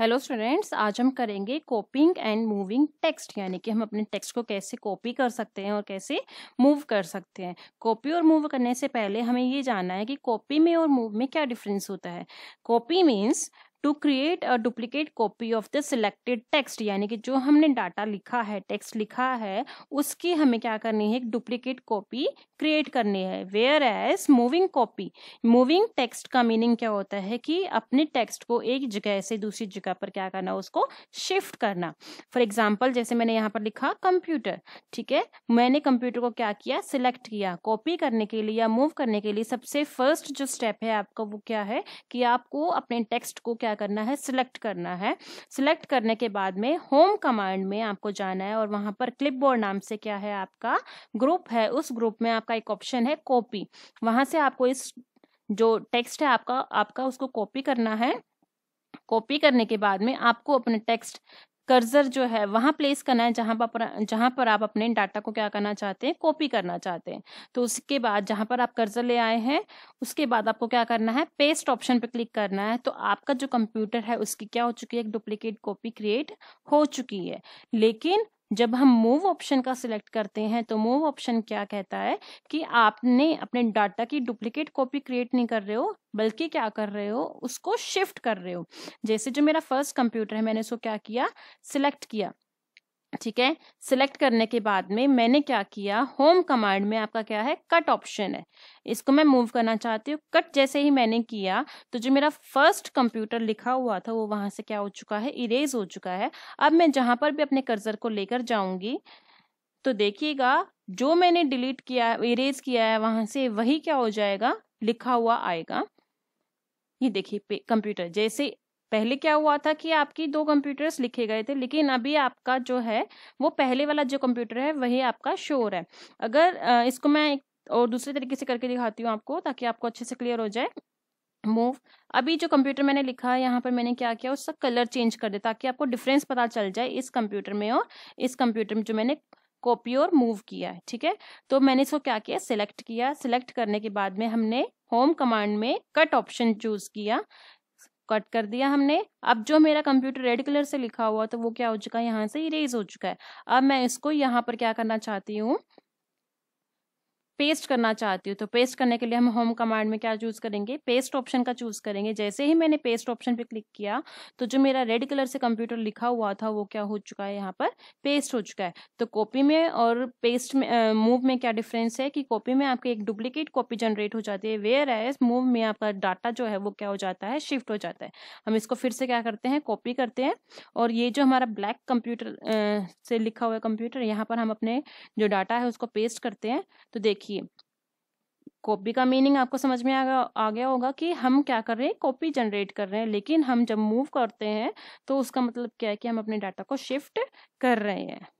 hello students आज हम करेंगे कॉपिंग एंड मूविंग टेक्स्ट यानी कि हम अपने टेक्स्ट को कैसे कॉपी कर सकते हैं और कैसे मूव कर सकते हैं कॉपी और मूव करने से पहले हमें ये जानना है कि कॉपी में और मूव में क्या डिफरेंस होता है copy means to create a duplicate copy of the selected text यानी कि जो हमने डाटा लिखा है टेक्स्ट लिखा है उसकी हमें क्या करनी है एक डुप्लीकेट कॉपी क्रिएट करनी है whereas moving copy moving text का मीनिंग क्या होता है कि अपने टेक्स्ट को एक जगह से दूसरी जगह पर क्या करना उसको शिफ्ट करना फॉर एग्जाम्पल जैसे मैंने यहाँ पर लिखा कंप्यूटर ठीक है मैंने कंप्यूटर को क्या किया सिलेक्ट किया कॉपी करने के लिए या मूव करने के लिए सबसे फर्स्ट जो स्टेप है आपका वो क्या है कि आपको अपने टेक्स्ट को क्या करना है सिलेक्ट करना है सिलेक्ट करने के बाद में होम कमांड में आपको जाना है और वहां पर क्लिप नाम से क्या है आपका ग्रुप है उस ग्रुप में आपका एक ऑप्शन है कॉपी वहां से आपको इस जो टेक्स्ट है आपका आपका उसको कॉपी करना है कॉपी करने के बाद में आपको अपने टेक्स्ट कर्जर जो है वहाँ प्लेस करना है जहाँ पर जहाँ पर आप अपने डाटा को क्या करना चाहते हैं कॉपी करना चाहते हैं तो उसके बाद जहाँ पर आप कर्जर ले आए हैं उसके बाद आपको क्या करना है पेस्ट ऑप्शन पर क्लिक करना है तो आपका जो कंप्यूटर है उसकी क्या हो चुकी है एक डुप्लीकेट कॉपी क्रिएट हो चुकी है लेकिन जब हम मूव ऑप्शन का सिलेक्ट करते हैं तो मूव ऑप्शन क्या कहता है कि आपने अपने डाटा की डुप्लीकेट कॉपी क्रिएट नहीं कर रहे हो बल्कि क्या कर रहे हो उसको शिफ्ट कर रहे हो जैसे जो मेरा फर्स्ट कंप्यूटर है मैंने उसको क्या किया सिलेक्ट किया ठीक है सिलेक्ट करने के बाद में मैंने क्या किया होम कमांड में आपका क्या है कट ऑप्शन है इसको मैं मूव करना चाहती हूँ कट जैसे ही मैंने किया तो जो मेरा फर्स्ट कंप्यूटर लिखा हुआ था वो वहाँ से क्या हो चुका है इरेज हो चुका है अब मैं जहाँ पर भी अपने कर्जर को लेकर जाऊँगी तो देखिएगा जो मैंने डिलीट किया इरेज किया है वहाँ से वही क्या हो जाएगा लिखा हुआ आएगा ये देखिए कंप्यूटर जैसे पहले क्या हुआ था कि आपकी दो कंप्यूटर्स लिखे गए थे लेकिन अभी आपका जो है वो पहले वाला जो कंप्यूटर है वही आपका शोर है अगर इसको मैं और दूसरे तरीके से करके दिखाती हूँ आपको ताकि आपको अच्छे से क्लियर हो जाए मूव अभी जो कंप्यूटर मैंने लिखा है यहाँ पर मैंने क्या किया उसका कलर चेंज कर दिया ताकि आपको डिफरेंस पता चल जाए इस कंप्यूटर में और इस कंप्यूटर में जो मैंने कॉपी और मूव किया है ठीक है तो मैंने इसको क्या किया सिलेक्ट किया सिलेक्ट करने के बाद में हमने होम कमांड में कट ऑप्शन चूज किया कट कर दिया हमने अब जो मेरा कंप्यूटर रेड कलर से लिखा हुआ तो वो क्या हो चुका है यहाँ से इरेज हो चुका है अब मैं इसको यहाँ पर क्या करना चाहती हूँ पेस्ट करना चाहती हूँ तो पेस्ट करने के लिए हम होम कमांड में क्या चूज़ करेंगे पेस्ट ऑप्शन का चूज़ करेंगे जैसे ही मैंने पेस्ट ऑप्शन पे क्लिक किया तो जो मेरा रेड कलर से कंप्यूटर लिखा हुआ था वो क्या हो चुका है यहाँ पर पेस्ट हो चुका है तो कॉपी में और पेस्ट में मूव में क्या डिफरेंस है कि कॉपी में आपकी एक डुप्लीकेट कॉपी जनरेट हो जाती है वेयर है मूव में आपका डाटा जो है वो क्या हो जाता है शिफ्ट हो जाता है हम इसको फिर से क्या करते हैं कॉपी करते हैं और ये जो हमारा ब्लैक कंप्यूटर से लिखा हुआ कंप्यूटर यहाँ पर हम अपने जो डाटा है उसको पेस्ट करते हैं तो देखिए देखिए कॉपी का मीनिंग आपको समझ में आ, आ गया होगा कि हम क्या कर रहे हैं कॉपी जनरेट कर रहे हैं लेकिन हम जब मूव करते हैं तो उसका मतलब क्या है कि हम अपने डाटा को शिफ्ट कर रहे हैं